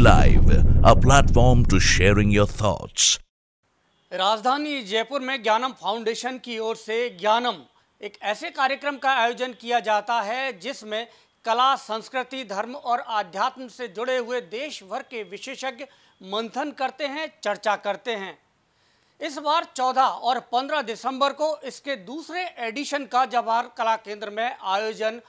live a platform to sharing your thoughts राजधानी जयपुर में ज्ञानम फाउंडेशन की ओर से ज्ञानम एक ऐसे कार्यक्रम का आयोजन किया जाता है जिसमें कला संस्कृति धर्म और आध्यात्म से जुड़े हुए देश भर के विशेषज्ञ मंथन करते हैं चर्चा करते हैं इस बार 14 और 15 दिसंबर को इसके दूसरे एडिशन का जवाहर कला केंद्र में आयोजन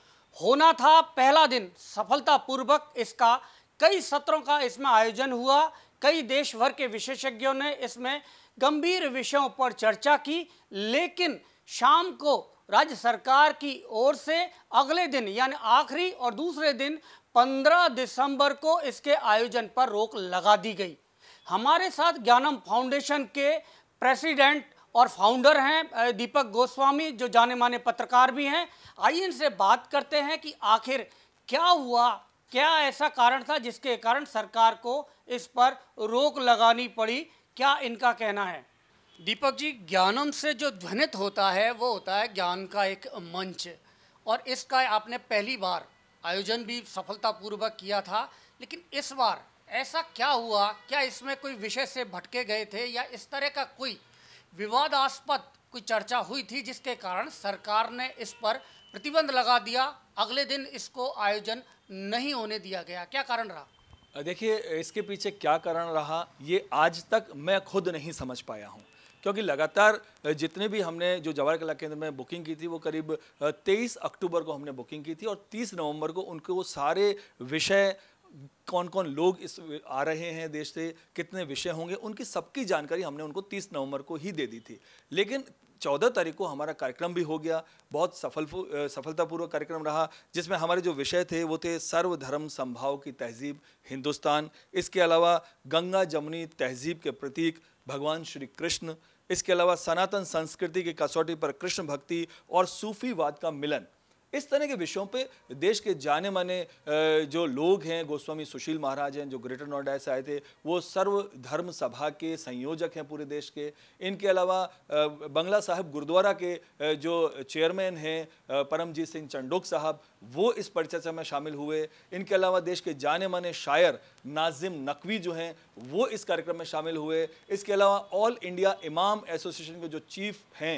होना था पहला दिन सफलतापूर्वक इसका कई सत्रों का इसमें आयोजन हुआ कई देश भर के विशेषज्ञों ने इसमें गंभीर विषयों पर चर्चा की लेकिन शाम को राज्य सरकार की ओर से अगले दिन यानी आखिरी और दूसरे दिन 15 दिसंबर को इसके आयोजन पर रोक लगा दी गई हमारे साथ ज्ञानम फाउंडेशन के प्रेसिडेंट और फाउंडर हैं दीपक गोस्वामी जो जाने माने पत्रकार भी हैं आइए इनसे बात करते हैं कि आखिर क्या हुआ क्या ऐसा कारण था जिसके कारण सरकार को इस पर रोक लगानी पड़ी क्या इनका कहना है दीपक जी ज्ञानम से जो ध्वनित होता है वो होता है ज्ञान का एक मंच और इसका आपने पहली बार आयोजन भी सफलतापूर्वक किया था लेकिन इस बार ऐसा क्या हुआ क्या इसमें कोई विषय से भटके गए थे या इस तरह का कोई विवादास्पद कोई चर्चा हुई थी जिसके कारण सरकार ने इस पर प्रतिबंध लगा दिया अगले दिन इसको आयोजन नहीं होने दिया गया क्या कारण रहा देखिए इसके पीछे क्या कारण रहा ये आज तक मैं खुद नहीं समझ पाया हूँ क्योंकि लगातार जितने भी हमने जो जवाहर कला केंद्र में बुकिंग की थी वो करीब 23 अक्टूबर को हमने बुकिंग की थी और 30 नवंबर को उनके वो सारे विषय कौन कौन लोग इस आ रहे हैं देश से कितने विषय होंगे उनकी सबकी जानकारी हमने उनको 30 नवंबर को ही दे दी थी लेकिन चौदह तारीख को हमारा कार्यक्रम भी हो गया बहुत सफल सफलतापूर्वक कार्यक्रम रहा जिसमें हमारे जो विषय थे वो थे सर्वधर्म संभाव की तहजीब हिंदुस्तान इसके अलावा गंगा जमुनी तहजीब के प्रतीक भगवान श्री कृष्ण इसके अलावा सनातन संस्कृति की कसौटी पर कृष्ण भक्ति और सूफीवाद का मिलन इस तरह के विषयों पे देश के जाने माने जो लोग हैं गोस्वामी सुशील महाराज हैं जो ग्रेटर नोएडा से आए थे वो सर्व धर्म सभा के संयोजक हैं पूरे देश के इनके अलावा बंगला साहब गुरुद्वारा के जो चेयरमैन हैं परमजीत सिंह चंडोक साहब वो इस परिचर्चा में शामिल हुए इनके अलावा देश के जाने माने शायर नाजिम नकवी जो हैं वो इस कार्यक्रम में शामिल हुए इसके अलावा ऑल इंडिया इमाम एसोसिएशन के जो चीफ हैं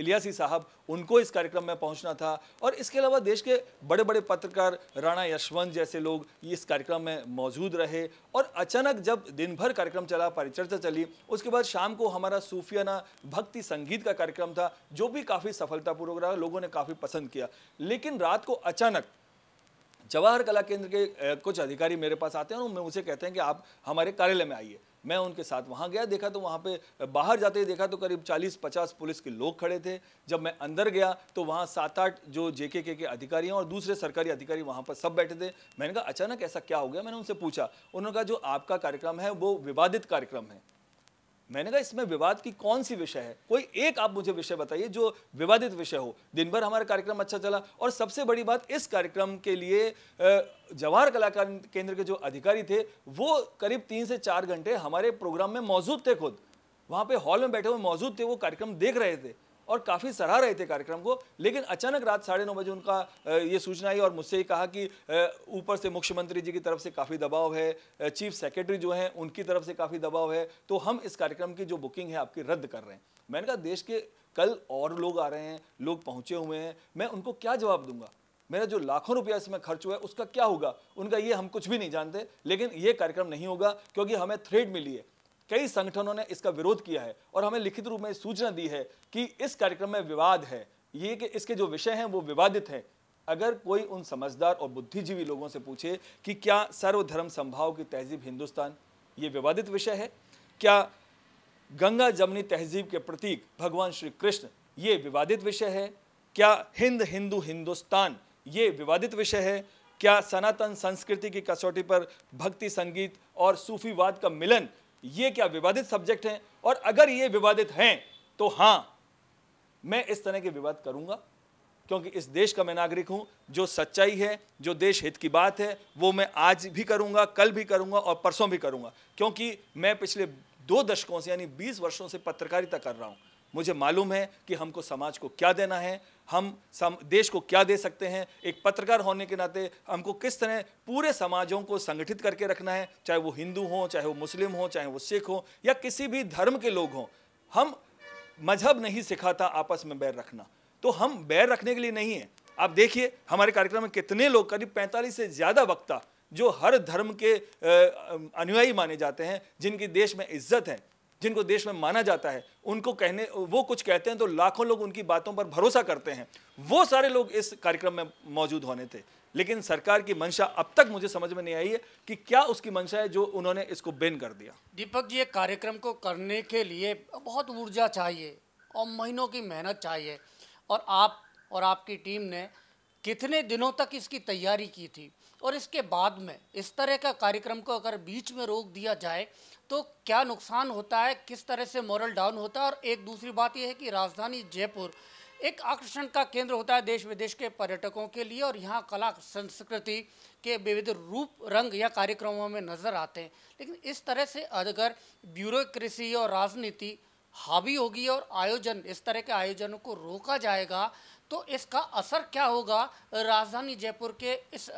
इलियासी साहब उनको इस कार्यक्रम में पहुंचना था और इसके अलावा देश के बड़े बड़े पत्रकार राणा यशवंत जैसे लोग इस कार्यक्रम में मौजूद रहे और अचानक जब दिन भर कार्यक्रम चला परिचर्चा चली उसके बाद शाम को हमारा सूफियाना भक्ति संगीत का कार्यक्रम था जो भी काफ़ी सफलतापूर्वक रहा लोगों ने काफ़ी पसंद किया लेकिन दिन रात को अचानक जवाहर कला केंद्र के कुछ अधिकारी मेरे पास आते हैं और मुझे कहते हैं कि आप हमारे कार्यालय में आइए मैं उनके साथ वहाँ गया देखा तो वहाँ पे बाहर जाते ही देखा तो करीब 40-50 पुलिस के लोग खड़े थे जब मैं अंदर गया तो वहाँ सात आठ जो जेके के अधिकारी हैं और दूसरे सरकारी अधिकारी वहाँ पर सब बैठे थे मैंने कहा अचानक ऐसा क्या हो गया मैंने उनसे पूछा उन्होंने कहा जो आपका कार्यक्रम है वो विवादित कार्यक्रम है मैंने कहा इसमें विवाद की कौन सी विषय है कोई एक आप मुझे विषय बताइए जो विवादित विषय हो दिन भर हमारा कार्यक्रम अच्छा चला और सबसे बड़ी बात इस कार्यक्रम के लिए जवाहर कलाकार केंद्र के जो अधिकारी थे वो करीब तीन से चार घंटे हमारे प्रोग्राम में मौजूद थे खुद वहाँ पे हॉल में बैठे हुए मौजूद थे वो कार्यक्रम देख रहे थे और काफ़ी सराह रहे थे कार्यक्रम को लेकिन अचानक रात साढ़े नौ बजे उनका ये सूचना आई और मुझसे ही कहा कि ऊपर से मुख्यमंत्री जी की तरफ से काफ़ी दबाव है चीफ सेक्रेटरी जो हैं उनकी तरफ से काफ़ी दबाव है तो हम इस कार्यक्रम की जो बुकिंग है आपकी रद्द कर रहे हैं मैंने कहा देश के कल और लोग आ रहे हैं लोग पहुँचे हुए हैं मैं उनको क्या जवाब दूंगा मेरा जो लाखों रुपया इसमें खर्च हुआ है उसका क्या होगा उनका ये हम कुछ भी नहीं जानते लेकिन ये कार्यक्रम नहीं होगा क्योंकि हमें थ्रेड मिली है कई संगठनों ने इसका विरोध किया है और हमें लिखित रूप में सूचना दी है कि इस कार्यक्रम में विवाद है ये कि इसके जो विषय हैं वो विवादित हैं अगर कोई उन समझदार और बुद्धिजीवी लोगों से पूछे कि क्या सर्वधर्म संभाव की तहजीब हिंदुस्तान ये विवादित विषय है क्या गंगा जमनी तहजीब के प्रतीक भगवान श्री कृष्ण ये विवादित विषय है क्या हिंद हिंदू हिंदुस्तान ये विवादित विषय है क्या सनातन संस्कृति की कसौटी पर भक्ति संगीत और सूफीवाद का मिलन ये क्या विवादित सब्जेक्ट हैं और अगर ये विवादित हैं तो हाँ मैं इस तरह के विवाद करूंगा क्योंकि इस देश का मैं नागरिक हूं जो सच्चाई है जो देश हित की बात है वो मैं आज भी करूंगा कल भी करूंगा और परसों भी करूंगा क्योंकि मैं पिछले दो दशकों से यानी बीस वर्षों से पत्रकारिता कर रहा हूँ मुझे मालूम है कि हमको समाज को क्या देना है हम सम, देश को क्या दे सकते हैं एक पत्रकार होने के नाते हमको किस तरह पूरे समाजों को संगठित करके रखना है चाहे वो हिंदू हों चाहे वो मुस्लिम हों चाहे वो सिख हों या किसी भी धर्म के लोग हों हम मजहब नहीं सिखाता आपस में बैर रखना तो हम बैर रखने के लिए नहीं है आप देखिए हमारे कार्यक्रम में कितने लोग करीब पैंतालीस से ज़्यादा वक्ता जो हर धर्म के अनुयायी माने जाते हैं जिनकी देश में इज्जत है जिनको देश में माना जाता है उनको कहने वो कुछ कहते हैं तो लाखों लोग उनकी बातों पर भरोसा करते हैं वो सारे लोग इस कार्यक्रम में मौजूद होने थे लेकिन सरकार की मंशा अब तक मुझे समझ में नहीं आई है कि क्या उसकी मंशा है जो उन्होंने इसको बेन कर दिया दीपक जी ये कार्यक्रम को करने के लिए बहुत ऊर्जा चाहिए और महीनों की मेहनत चाहिए और आप और आपकी टीम ने कितने दिनों तक इसकी तैयारी की थी और इसके बाद में इस तरह का कार्यक्रम को अगर बीच में रोक दिया जाए तो क्या नुकसान होता है किस तरह से मॉरल डाउन होता है और एक दूसरी बात यह है कि राजधानी जयपुर एक आकर्षण का केंद्र होता है देश विदेश के पर्यटकों के लिए और यहाँ कला संस्कृति के विविध रूप रंग या कार्यक्रमों में नजर आते हैं लेकिन इस तरह से अगर ब्यूरोक्रेसी और राजनीति हावी होगी और आयोजन इस तरह के आयोजनों को रोका जाएगा तो इसका असर क्या होगा राजधानी जयपुर के इस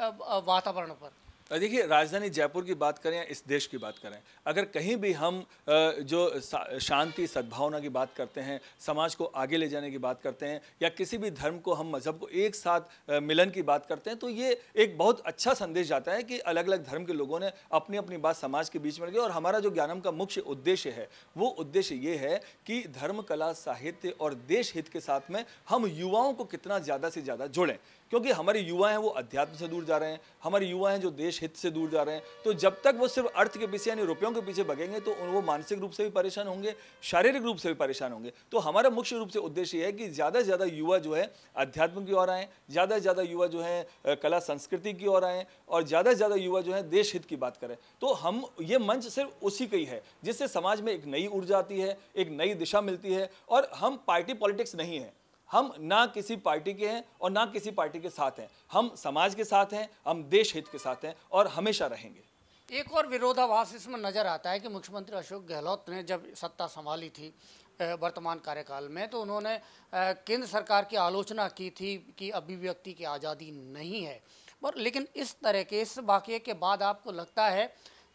वातावरण पर देखिए राजधानी जयपुर की बात करें या इस देश की बात करें अगर कहीं भी हम जो शांति सद्भावना की बात करते हैं समाज को आगे ले जाने की बात करते हैं या किसी भी धर्म को हम मज़हब को एक साथ मिलन की बात करते हैं तो ये एक बहुत अच्छा संदेश जाता है कि अलग अलग धर्म के लोगों ने अपनी अपनी बात समाज के बीच में रखी और हमारा जो ज्ञानम का मुख्य उद्देश्य है वो उद्देश्य ये है कि धर्म कला साहित्य और देश हित के साथ में हम युवाओं को कितना ज़्यादा से ज़्यादा जुड़ें क्योंकि हमारे युवा हैं वो अध्यात्म से दूर जा रहे हैं हमारे युवा हैं जो देश हित से दूर जा रहे हैं तो जब तक वो सिर्फ अर्थ के पीछे यानी रुपयों के पीछे भगेंगे तो वो मानसिक रूप से भी परेशान होंगे शारीरिक रूप से भी परेशान होंगे तो हमारा मुख्य रूप से उद्देश्य है कि ज़्यादा से ज़्यादा युवा जो है अध्यात्म की ओर आएँ ज़्यादा से ज़्यादा युवा जो है कला संस्कृति की ओर आएँ और ज़्यादा से ज़्यादा युवा जो है देश हित की बात करें तो हम ये मंच सिर्फ उसी का ही है जिससे समाज में एक नई ऊर्जा आती है एक नई दिशा मिलती है और हम पार्टी पॉलिटिक्स नहीं है हम ना किसी पार्टी के हैं और ना किसी पार्टी के साथ हैं हम समाज के साथ हैं हम देश हित के साथ हैं और हमेशा रहेंगे एक और विरोधाभास इसमें नज़र आता है कि मुख्यमंत्री अशोक गहलोत ने जब सत्ता संभाली थी वर्तमान कार्यकाल में तो उन्होंने केंद्र सरकार की आलोचना की थी कि अभिव्यक्ति की आज़ादी नहीं है पर लेकिन इस तरह के इस वाक्य के बाद आपको लगता है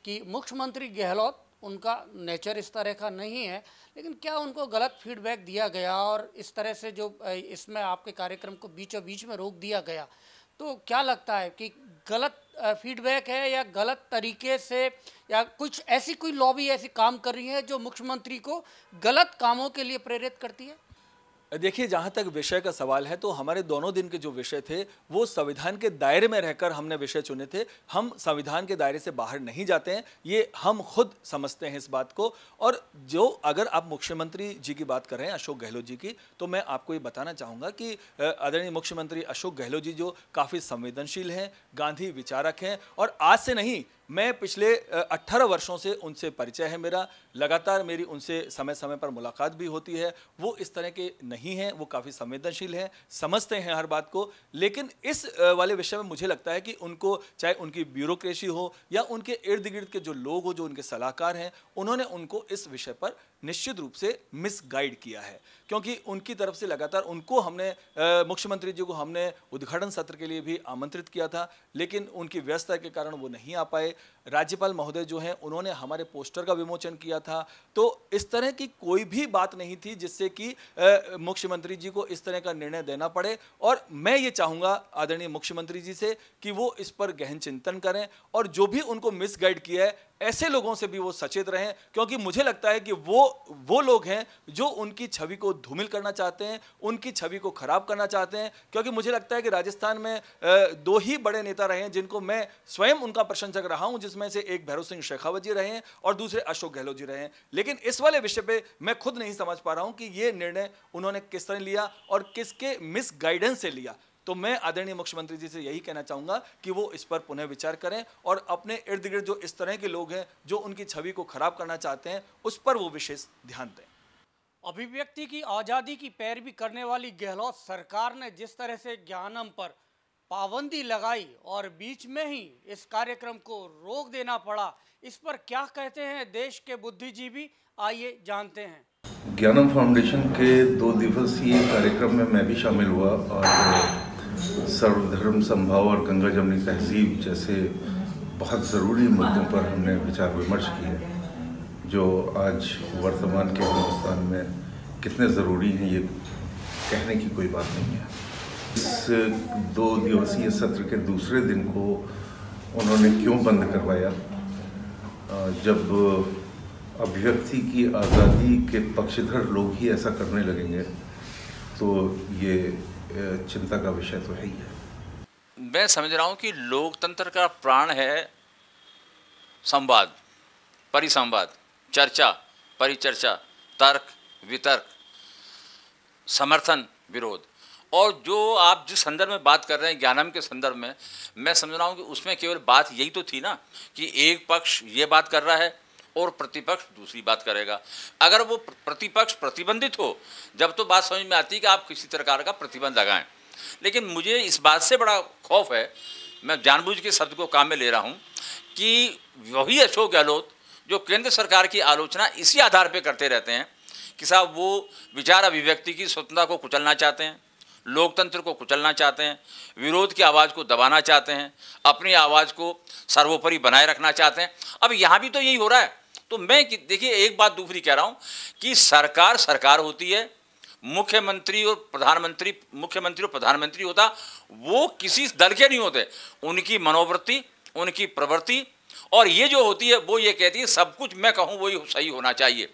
कि मुख्यमंत्री गहलोत उनका नेचर इस तरह का नहीं है लेकिन क्या उनको गलत फीडबैक दिया गया और इस तरह से जो इसमें आपके कार्यक्रम को बीचों बीच में रोक दिया गया तो क्या लगता है कि गलत फीडबैक है या गलत तरीके से या कुछ ऐसी कोई लॉबी ऐसी काम कर रही है जो मुख्यमंत्री को गलत कामों के लिए प्रेरित करती है देखिए जहाँ तक विषय का सवाल है तो हमारे दोनों दिन के जो विषय थे वो संविधान के दायरे में रहकर हमने विषय चुने थे हम संविधान के दायरे से बाहर नहीं जाते हैं ये हम खुद समझते हैं इस बात को और जो अगर आप मुख्यमंत्री जी की बात कर रहे हैं अशोक गहलोत जी की तो मैं आपको ये बताना चाहूँगा कि आदरणीय मुख्यमंत्री अशोक गहलोत जी जो काफ़ी संवेदनशील हैं गांधी विचारक हैं और आज से नहीं मैं पिछले अट्ठारह वर्षों से उनसे परिचय है मेरा लगातार मेरी उनसे समय समय पर मुलाकात भी होती है वो इस तरह के नहीं हैं वो काफ़ी संवेदनशील हैं समझते हैं हर बात को लेकिन इस वाले विषय में मुझे लगता है कि उनको चाहे उनकी ब्यूरोक्रेसी हो या उनके इर्द गिर्द के जो लोग हो जो उनके सलाहकार हैं उन्होंने उनको इस विषय पर निश्चित रूप से मिसगाइड किया है क्योंकि उनकी तरफ से लगातार उनको हमने मुख्यमंत्री जी को हमने उद्घाटन सत्र के लिए भी आमंत्रित किया था लेकिन उनकी व्यस्तता के कारण वो नहीं आ पाए राज्यपाल महोदय जो हैं उन्होंने हमारे पोस्टर का विमोचन किया था तो इस तरह की कोई भी बात नहीं थी जिससे कि मुख्यमंत्री जी को इस तरह का निर्णय देना पड़े और मैं ये चाहूँगा आदरणीय मुख्यमंत्री जी से कि वो इस पर गहन चिंतन करें और जो भी उनको मिसगाइड किया है ऐसे लोगों से भी वो सचेत रहें क्योंकि मुझे लगता है कि वो वो लोग हैं जो उनकी छवि को धूमिल करना चाहते हैं उनकी छवि को ख़राब करना चाहते हैं क्योंकि मुझे लगता है कि राजस्थान में दो ही बड़े नेता रहे हैं जिनको मैं स्वयं उनका प्रशंसक रहा हूं जिसमें से एक भैरव सिंह शेखावत जी रहे हैं और दूसरे अशोक गहलोत जी रहे हैं लेकिन इस वाले विषय पर मैं खुद नहीं समझ पा रहा हूँ कि ये निर्णय उन्होंने किस तरह लिया और किसके मिस से लिया तो मैं आदरणीय मुख्यमंत्री जी से यही कहना चाहूँगा कि वो इस पर पुनः विचार करें और अपने इर्द गिर्द जो इस तरह के लोग हैं जो उनकी छवि को खराब करना चाहते हैं उस पर वो विशेष ध्यान दें अभिव्यक्ति की आज़ादी की पैरवी करने वाली गहलोत सरकार ने जिस तरह से ज्ञानम पर पाबंदी लगाई और बीच में ही इस कार्यक्रम को रोक देना पड़ा इस पर क्या कहते हैं देश के बुद्धिजीवी आइए जानते हैं ज्ञानम फाउंडेशन के दो दिवसीय कार्यक्रम में मैं भी शामिल हुआ और सर्वधर्म संभाव और गंगा जमनी तहजीब जैसे बहुत ज़रूरी मुद्दों पर हमने विचार विमर्श किए जो आज वर्तमान के हिंदुस्तान में कितने ज़रूरी हैं ये कहने की कोई बात नहीं है इस दो दिवसीय सत्र के दूसरे दिन को उन्होंने क्यों बंद करवाया जब अभ्यक्ति की आज़ादी के पक्षधर लोग ही ऐसा करने लगेंगे तो ये चिंता का विषय तो है ही है मैं समझ रहा हूँ कि लोकतंत्र का प्राण है संवाद परिसंवाद चर्चा परिचर्चा तर्क वितर्क समर्थन विरोध और जो आप जिस संदर्भ में बात कर रहे हैं ज्ञानम के संदर्भ में मैं समझ रहा हूँ कि उसमें केवल बात यही तो थी ना कि एक पक्ष ये बात कर रहा है और प्रतिपक्ष दूसरी बात करेगा अगर वो प्रतिपक्ष प्रतिबंधित हो जब तो बात समझ में आती है कि आप किसी प्रकार का प्रतिबंध लगाएं लेकिन मुझे इस बात से बड़ा खौफ है मैं जानबूझ के शब्द को काम में ले रहा हूँ कि वही अशोक गहलोत जो केंद्र सरकार की आलोचना इसी आधार पर करते रहते हैं कि साहब वो विचार अभिव्यक्ति की स्वतंत्रता को कुचलना चाहते हैं लोकतंत्र को कुचलना चाहते हैं विरोध की आवाज़ को दबाना चाहते हैं अपनी आवाज़ को सर्वोपरि बनाए रखना चाहते हैं अब यहाँ भी तो यही हो रहा है तो मैं देखिए एक बात दूसरी कह रहा हूं कि सरकार सरकार होती है मुख्यमंत्री और प्रधानमंत्री मुख्यमंत्री और प्रधानमंत्री होता वो किसी दल के नहीं होते उनकी मनोवृत्ति उनकी प्रवृत्ति और ये जो होती है वो ये कहती है सब कुछ मैं कहूँ वही सही होना चाहिए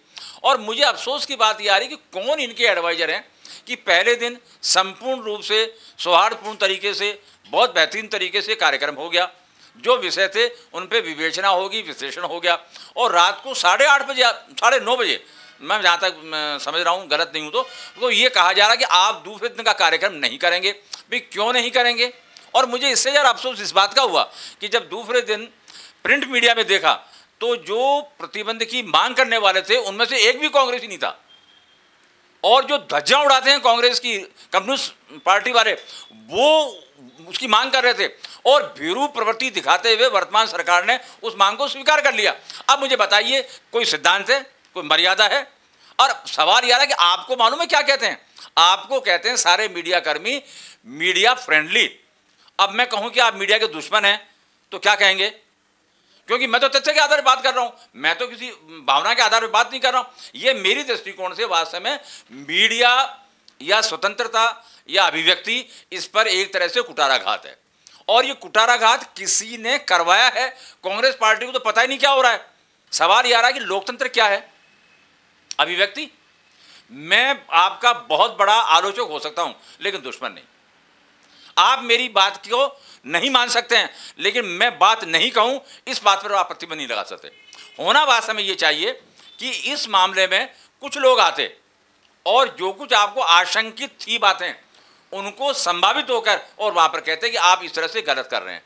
और मुझे अफसोस की बात यह आ रही कि कौन इनके एडवाइज़र हैं कि पहले दिन संपूर्ण रूप से सौहार्दपूर्ण तरीके से बहुत बेहतरीन तरीके से कार्यक्रम हो गया जो विषय थे उन पर विवेचना होगी विश्लेषण हो गया और रात को साढ़े आठ बजे साढ़े नौ बजे मैं जहाँ तक समझ रहा हूँ गलत नहीं हूँ तो, तो ये कहा जा रहा है कि आप दूसरे दिन का कार्यक्रम नहीं करेंगे भी क्यों नहीं करेंगे और मुझे इससे ज़्यादा अफसोस इस बात का हुआ कि जब दूसरे दिन प्रिंट मीडिया में देखा तो जो प्रतिबंध की मांग करने वाले थे उनमें से एक भी कांग्रेसी नहीं था और जो धज्जा उड़ाते हैं कांग्रेस की कम्युनिस्ट पार्टी वाले वो उसकी मांग कर रहे थे और भीरू प्रवृत्ति दिखाते हुए वर्तमान सरकार ने उस मांग को स्वीकार कर लिया अब मुझे बताइए कोई सिद्धांत है कोई मर्यादा है और सवाल यह है कि आपको मालूम है क्या कहते हैं आपको कहते हैं सारे मीडियाकर्मी मीडिया फ्रेंडली अब मैं कहूँ कि आप मीडिया के दुश्मन हैं तो क्या कहेंगे क्योंकि मैं तो तथ्य के आधार पर बात कर रहा हूं मैं तो किसी भावना के आधार पर बात नहीं कर रहा हूं यह मेरी दृष्टिकोण से वास्तव में मीडिया या स्वतंत्रता या अभिव्यक्ति इस पर एक तरह से कुटाराघात है और ये कुटाराघात किसी ने करवाया है कांग्रेस पार्टी को तो पता ही नहीं क्या हो रहा है सवाल यह आ रहा है कि लोकतंत्र क्या है अभिव्यक्ति मैं आपका बहुत बड़ा आलोचक हो सकता हूं लेकिन दुश्मन नहीं आप मेरी बात को नहीं मान सकते हैं लेकिन मैं बात नहीं कहूं इस बात पर आप प्रतिबंध नहीं लगा सकते होना वास्तव में ये चाहिए कि इस मामले में कुछ लोग आते और जो कुछ आपको आशंकित थी बातें उनको संभावित होकर और वहाँ पर कहते कि आप इस तरह से गलत कर रहे हैं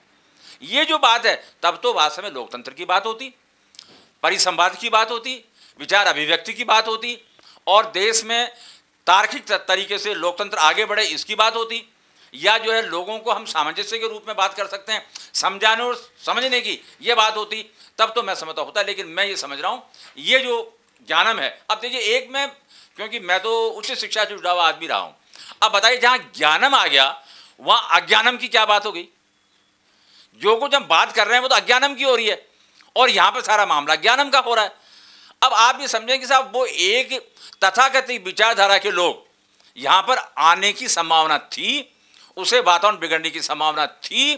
ये जो बात है तब तो वास्तव में लोकतंत्र की बात होती परिसंवाद की बात होती विचार अभिव्यक्ति की बात होती और देश में तार्किक तरीके से लोकतंत्र आगे बढ़े इसकी बात होती या जो है लोगों को हम सामंजस्य के रूप में बात कर सकते हैं समझाने और समझने की ये बात होती तब तो मैं समझता होता लेकिन मैं ये समझ रहा हूँ ये जो ज्ञानम है अब देखिए एक मैं क्योंकि मैं तो उच्च शिक्षा से जुड़ा हुआ आदमी रहा हूँ अब बताइए जहाँ ज्ञानम आ गया वहाँ अज्ञानम की क्या बात हो गई जो कुछ हम बात कर रहे हैं वो तो अज्ञानम की हो रही है और यहाँ पर सारा मामला ज्ञानम का हो रहा है अब आप ये समझें कि साहब वो एक तथाकथित विचारधारा के लोग यहाँ पर आने की संभावना थी उसे वातावरण बिगड़ने की संभावना थी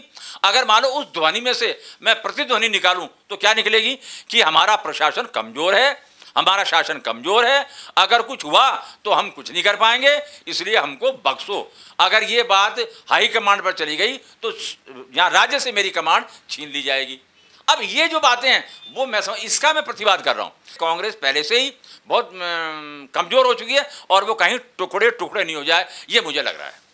अगर मानो उस ध्वनि में से मैं प्रतिध्वनि निकालूं तो क्या निकलेगी कि हमारा प्रशासन कमज़ोर है हमारा शासन कमज़ोर है अगर कुछ हुआ तो हम कुछ नहीं कर पाएंगे इसलिए हमको बक्सो अगर ये बात हाई कमांड पर चली गई तो यहाँ राज्य से मेरी कमांड छीन ली जाएगी अब ये जो बातें हैं वो मैं समझ इसका मैं प्रतिवाद कर रहा हूँ कांग्रेस पहले से ही बहुत कमज़ोर हो चुकी है और वो कहीं टुकड़े टुकड़े नहीं हो जाए ये मुझे लग रहा है